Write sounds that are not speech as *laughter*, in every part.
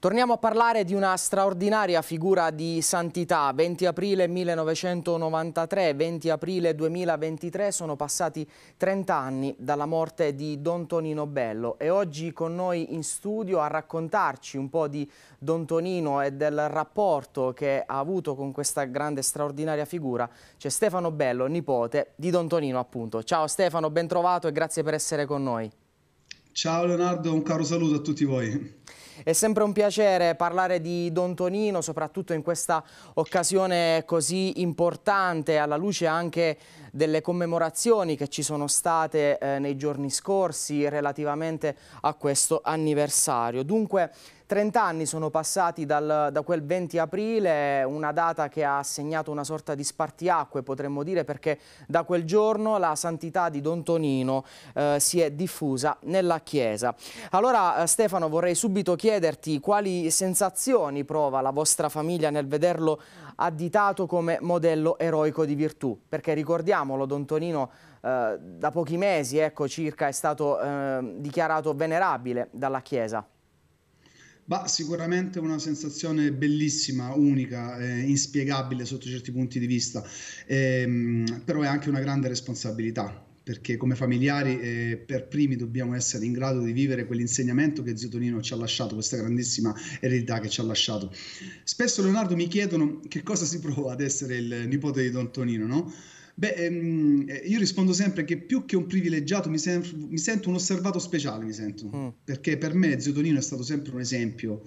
Torniamo a parlare di una straordinaria figura di santità. 20 aprile 1993, 20 aprile 2023 sono passati 30 anni dalla morte di Don Tonino Bello e oggi con noi in studio a raccontarci un po' di Don Tonino e del rapporto che ha avuto con questa grande straordinaria figura c'è Stefano Bello, nipote di Don Tonino appunto. Ciao Stefano, ben trovato e grazie per essere con noi. Ciao Leonardo, un caro saluto a tutti voi. È sempre un piacere parlare di Don Tonino, soprattutto in questa occasione così importante, alla luce anche delle commemorazioni che ci sono state eh, nei giorni scorsi relativamente a questo anniversario. Dunque, 30 anni sono passati dal, da quel 20 aprile, una data che ha segnato una sorta di spartiacque potremmo dire perché da quel giorno la santità di Don Tonino eh, si è diffusa nella chiesa. Allora eh, Stefano vorrei subito chiederti quali sensazioni prova la vostra famiglia nel vederlo additato come modello eroico di virtù, perché ricordiamolo Don Tonino eh, da pochi mesi ecco, circa è stato eh, dichiarato venerabile dalla chiesa. Bah, sicuramente una sensazione bellissima, unica, eh, inspiegabile sotto certi punti di vista, ehm, però è anche una grande responsabilità perché come familiari eh, per primi dobbiamo essere in grado di vivere quell'insegnamento che Zio Tonino ci ha lasciato, questa grandissima eredità che ci ha lasciato. Spesso Leonardo mi chiedono che cosa si prova ad essere il nipote di Don Tonino, no? Beh, ehm, io rispondo sempre che più che un privilegiato mi, sem- mi sento un osservato speciale, mi sento, mm. perché per me Zio Tonino è stato sempre un esempio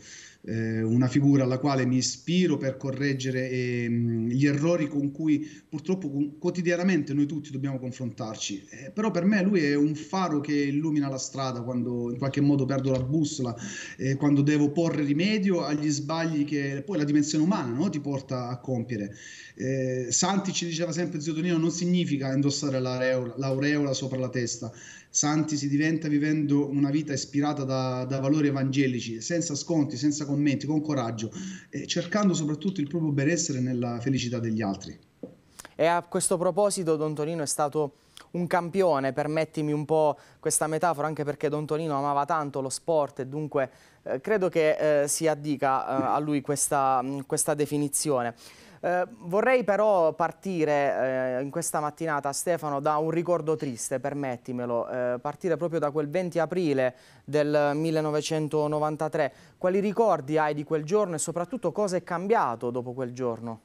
eh, una figura alla quale mi ispiro per correggere eh, gli errori con cui purtroppo con, quotidianamente noi tutti dobbiamo confrontarci. Eh, però per me lui è un faro che illumina la strada quando in qualche modo perdo la bussola, eh, quando devo porre rimedio agli sbagli che poi la dimensione umana no, ti porta a compiere. Eh, Santi ci diceva sempre zio Tonino non significa indossare l'aureola sopra la testa, santi si diventa vivendo una vita ispirata da, da valori evangelici, senza sconti, senza commenti, con coraggio, eh, cercando soprattutto il proprio benessere nella felicità degli altri. E a questo proposito Don Tonino è stato un campione, permettimi un po' questa metafora, anche perché Don Tonino amava tanto lo sport e dunque eh, credo che eh, si addica eh, a lui questa, questa definizione. Eh, vorrei però partire eh, in questa mattinata, Stefano, da un ricordo triste, permettimelo, eh, partire proprio da quel 20 aprile del 1993. Quali ricordi hai di quel giorno e soprattutto cosa è cambiato dopo quel giorno?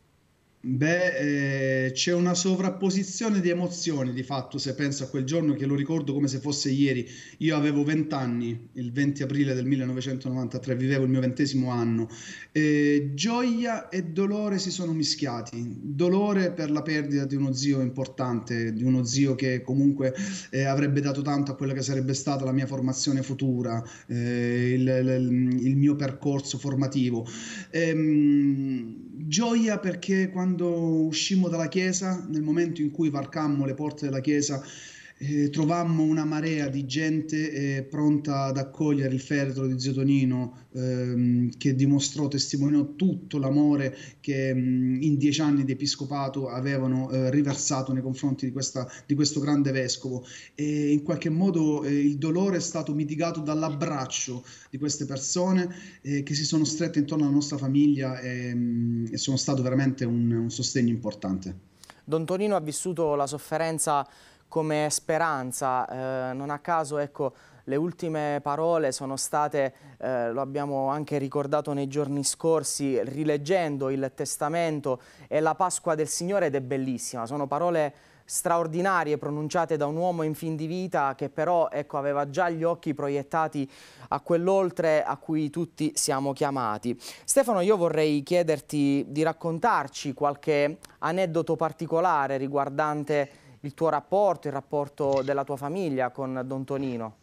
Beh, eh, c'è una sovrapposizione di emozioni di fatto, se penso a quel giorno che lo ricordo come se fosse ieri. Io avevo 20 anni, il 20 aprile del 1993, vivevo il mio ventesimo anno. Eh, gioia e dolore si sono mischiati. Dolore per la perdita di uno zio importante, di uno zio che comunque eh, avrebbe dato tanto a quella che sarebbe stata la mia formazione futura, eh, il, il, il, mio percorso formativo. Ehm, gioia perché quando uscimmo dalla chiesa, nel momento in cui varcammo le porte della chiesa, eh, trovammo una marea di gente eh, pronta ad accogliere il feretro di zio Tonino ehm, che dimostrò, testimoniò tutto l'amore che mh, mm, in dieci anni di episcopato avevano eh, riversato nei confronti di, questa, di, questo grande vescovo e in qualche modo eh, il dolore è stato mitigato dall'abbraccio di queste persone eh, che si sono strette intorno alla nostra famiglia e, mh, mm, e sono stato veramente un, un sostegno importante. Don Tonino ha vissuto la sofferenza come speranza. Eh, non a caso, ecco, le ultime parole sono state, eh, lo abbiamo anche ricordato nei giorni scorsi, rileggendo il Testamento e la Pasqua del Signore ed è bellissima. Sono parole straordinarie pronunciate da un uomo in fin di vita che però ecco, aveva già gli occhi proiettati a quell'oltre a cui tutti siamo chiamati. Stefano, io vorrei chiederti di raccontarci qualche aneddoto particolare riguardante il tuo rapporto, il rapporto della tua famiglia con Don Tonino?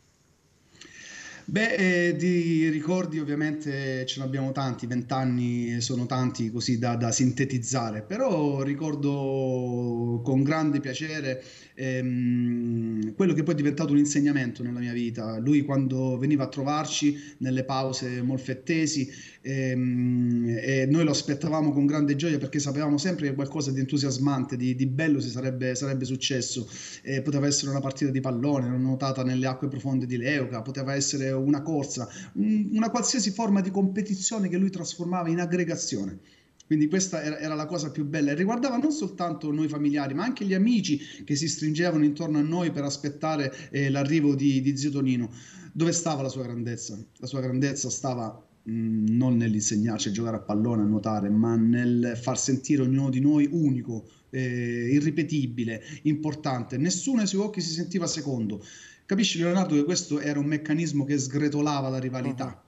Beh, eh, di ricordi ovviamente ce ne abbiamo tanti, vent'anni sono tanti così da, da, sintetizzare, però ricordo con grande piacere ehm, quello che poi è diventato un insegnamento nella mia vita. Lui quando veniva a trovarci nelle pause molfettesi ehm, e noi lo aspettavamo con grande gioia perché sapevamo sempre che qualcosa di entusiasmante, di, di bello si sarebbe, sarebbe successo. Eh, poteva essere una partita di pallone nuotata nelle acque profonde di Leuca, poteva essere una corsa, un, una qualsiasi forma di competizione che lui trasformava in aggregazione. Quindi questa era, era, la cosa più bella e riguardava non soltanto noi familiari, ma anche gli amici che si stringevano intorno a noi per aspettare eh, l'arrivo di, di zio Tonino. Dove stava la sua grandezza? La sua grandezza stava mh, mm, non nell'insegnarci a giocare a pallone, a nuotare, ma nel far sentire ognuno di noi unico, eh, irripetibile, importante. Nessuno ai suoi occhi si sentiva secondo. Capisci Leonardo che questo era un meccanismo che sgretolava la rivalità. Uh-huh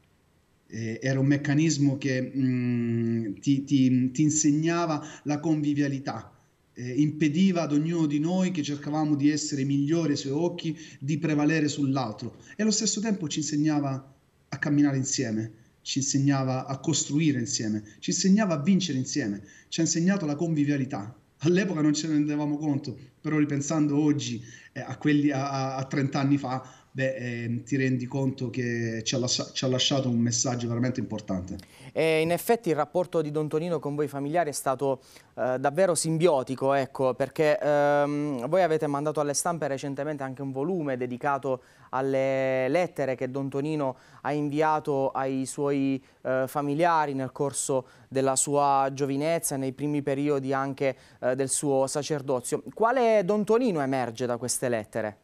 eh, era un meccanismo che mh, mm, ti, ti, ti, insegnava la convivialità, eh, impediva ad ognuno di noi che cercavamo di essere migliori ai suoi occhi di prevalere sull'altro e allo stesso tempo ci insegnava a camminare insieme, ci insegnava a costruire insieme, ci insegnava a vincere insieme, ci ha insegnato la convivialità. All'epoca non ce ne rendevamo conto, però ripensando oggi eh, a quelli a, a 30 anni fa, beh, eh, ti rendi conto che ci ha, lascia, ci ha, lasciato un messaggio veramente importante. E in effetti il rapporto di Don Tonino con voi familiari è stato eh, davvero simbiotico, ecco, perché ehm, voi avete mandato alle stampe recentemente anche un volume dedicato alle lettere che Don Tonino ha inviato ai suoi eh, familiari nel corso della sua giovinezza, nei primi periodi anche eh, del suo sacerdozio. Quale Don Tonino emerge da queste lettere?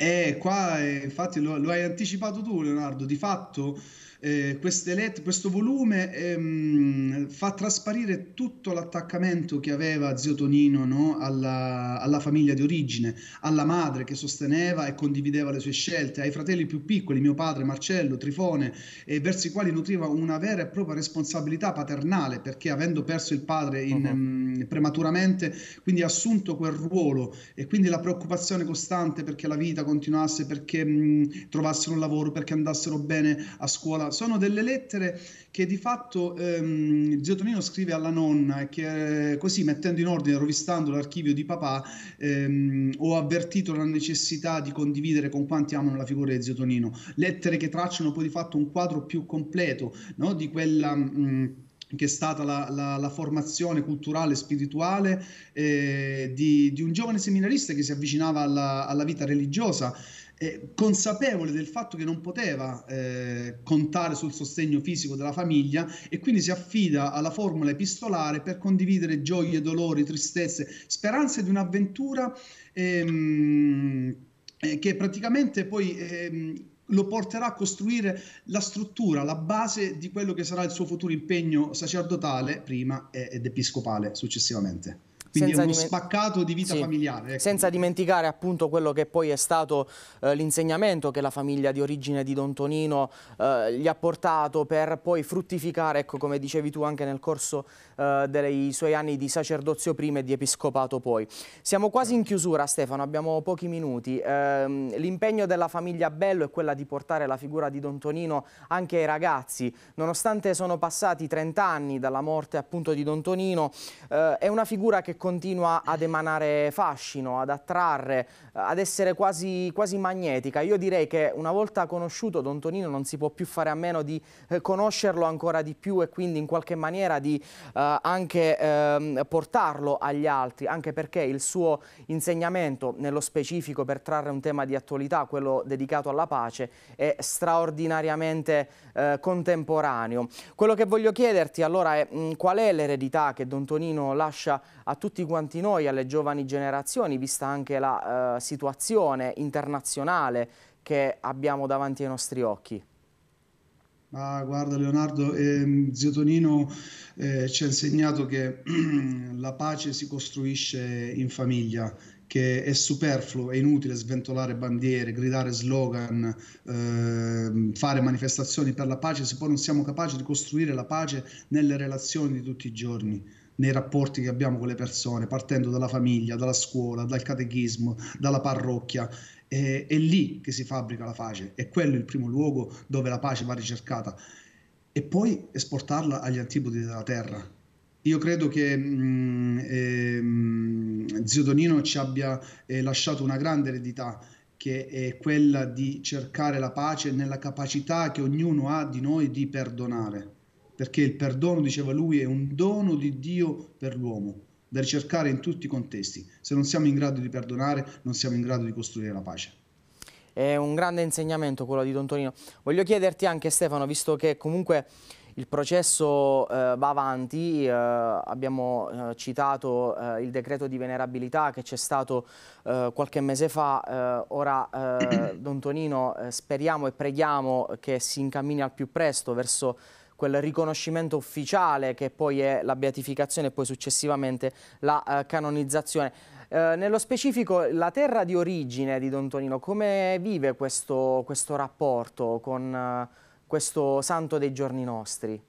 E eh, qua, eh, infatti, lo, lo hai anticipato tu, Leonardo. Di fatto, eh, let- questo volume ehm, fa trasparire tutto l'attaccamento che aveva zio Tonino no? alla, alla, famiglia di origine, alla madre che sosteneva e condivideva le sue scelte, ai fratelli più piccoli, mio padre Marcello, Trifone, eh, verso i quali nutriva una vera e propria responsabilità paternale perché avendo perso il padre in, uh-huh. mh, mm, prematuramente, quindi ha assunto quel ruolo e quindi la preoccupazione costante perché la vita continuasse, perché mh, mm, trovassero un lavoro, perché andassero bene a scuola sono delle lettere che di fatto ehm, zio Tonino scrive alla nonna che eh, così mettendo in ordine, rovistando l'archivio di papà, ehm, ho avvertito la necessità di condividere con quanti amano la figura di zio Tonino, lettere che tracciano poi di fatto un quadro più completo no? di quella... Mh, che è stata la, la, la formazione culturale e spirituale eh, di, di, un giovane seminarista che si avvicinava alla, alla vita religiosa. Eh, consapevole del fatto che non poteva eh, contare sul sostegno fisico della famiglia e quindi si affida alla formula epistolare per condividere gioie, dolori, tristezze, speranze di un'avventura ehm, eh, che praticamente poi ehm, lo porterà a costruire la struttura, la base di quello che sarà il suo futuro impegno sacerdotale prima ed episcopale successivamente. Quindi senza è uno spaccato di vita sì, familiare. Ecco. Senza dimenticare appunto quello che poi è stato eh, l'insegnamento che la famiglia di origine di Don Tonino eh, gli ha portato per poi fruttificare, ecco come dicevi tu anche nel corso eh, dei suoi anni di sacerdozio prima e di episcopato poi. Siamo quasi in chiusura Stefano, abbiamo pochi minuti. Ehm, l'impegno della famiglia Bello è quella di portare la figura di Don Tonino anche ai ragazzi. Nonostante sono passati 30 anni dalla morte appunto di Don Tonino, eh, è una figura che continua ad emanare fascino, ad attrarre, eh, ad essere quasi, quasi magnetica. Io direi che una volta conosciuto Don Tonino non si può più fare a meno di eh, conoscerlo ancora di più e quindi in qualche maniera di eh, anche eh, portarlo agli altri, anche perché il suo insegnamento, nello specifico per trarre un tema di attualità, quello dedicato alla pace, è straordinariamente eh, contemporaneo. Quello che voglio chiederti allora è mh, mm, qual è l'eredità che Don Tonino lascia a tutti tutti quanti noi, alle giovani generazioni, vista anche la eh, situazione internazionale che abbiamo davanti ai nostri occhi? Ah, guarda Leonardo, ehm, Zio Tonino eh, ci ha insegnato che *clears throat* la pace si costruisce in famiglia, che è superfluo, è inutile sventolare bandiere, gridare slogan, eh, fare manifestazioni per la pace se poi non siamo capaci di costruire la pace nelle relazioni di tutti i giorni nei rapporti che abbiamo con le persone, partendo dalla famiglia, dalla scuola, dal catechismo, dalla parrocchia. È, è lì che si fabbrica la pace, è quello il primo luogo dove la pace va ricercata e poi esportarla agli antipodi della terra. Io credo che mh, mm, eh, Zio Donino ci abbia eh, lasciato una grande eredità che è quella di cercare la pace nella capacità che ognuno ha di noi di perdonare perché il perdono, diceva lui, è un dono di Dio per l'uomo, da ricercare in tutti i contesti. Se non siamo in grado di perdonare, non siamo in grado di costruire la pace. È un grande insegnamento quello di Don Tonino. Voglio chiederti anche Stefano, visto che comunque il processo eh, va avanti, eh, abbiamo eh, citato eh, il decreto di venerabilità che c'è stato eh, qualche mese fa, eh, ora Don Tonino speriamo e preghiamo che si incammini al più presto verso quel riconoscimento ufficiale che poi è la beatificazione e poi successivamente la eh, canonizzazione. Eh, nello specifico la terra di origine di Don Tonino, come vive questo, questo rapporto con eh, questo santo dei giorni nostri?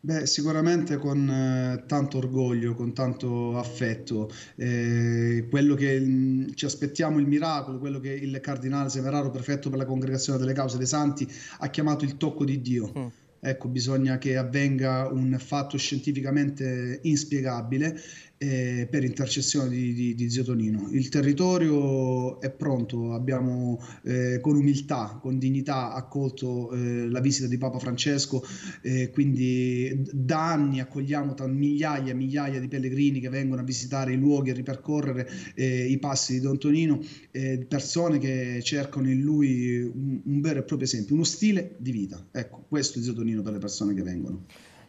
Beh, sicuramente con eh, tanto orgoglio, con tanto affetto, eh, quello che mh, mm, ci aspettiamo il miracolo, quello che il cardinale Semeraro, prefetto per la congregazione delle cause dei santi, ha chiamato il tocco di Dio. Mm. Ecco, bisogna che avvenga un fatto scientificamente inspiegabile eh, per intercessione di, di, di, zio Tonino. Il territorio è pronto, abbiamo eh, con umiltà, con dignità accolto eh, la visita di Papa Francesco, eh, quindi da anni accogliamo t- migliaia e migliaia di pellegrini che vengono a visitare i luoghi e ripercorrere eh, i passi di Don Tonino, eh, persone che cercano in lui un, un vero e proprio esempio, uno stile di vita. Ecco, questo è zio Tonino per le persone che vengono.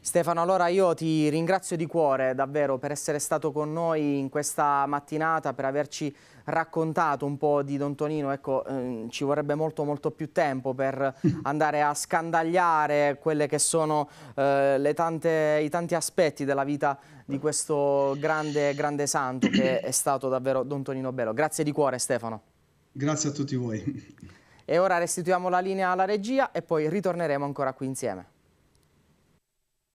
Stefano, allora io ti ringrazio di cuore davvero per essere stato con noi in questa mattinata, per averci raccontato un po' di Don Tonino, ecco, ehm, ci vorrebbe molto molto più tempo per *laughs* andare a scandagliare quelle che sono eh, tante, i tanti aspetti della vita di questo grande, grande santo che *clears throat* è stato davvero Don Tonino Bello. Grazie di cuore Stefano. Grazie a tutti voi. E ora restituiamo la linea alla regia e poi ritorneremo ancora qui insieme.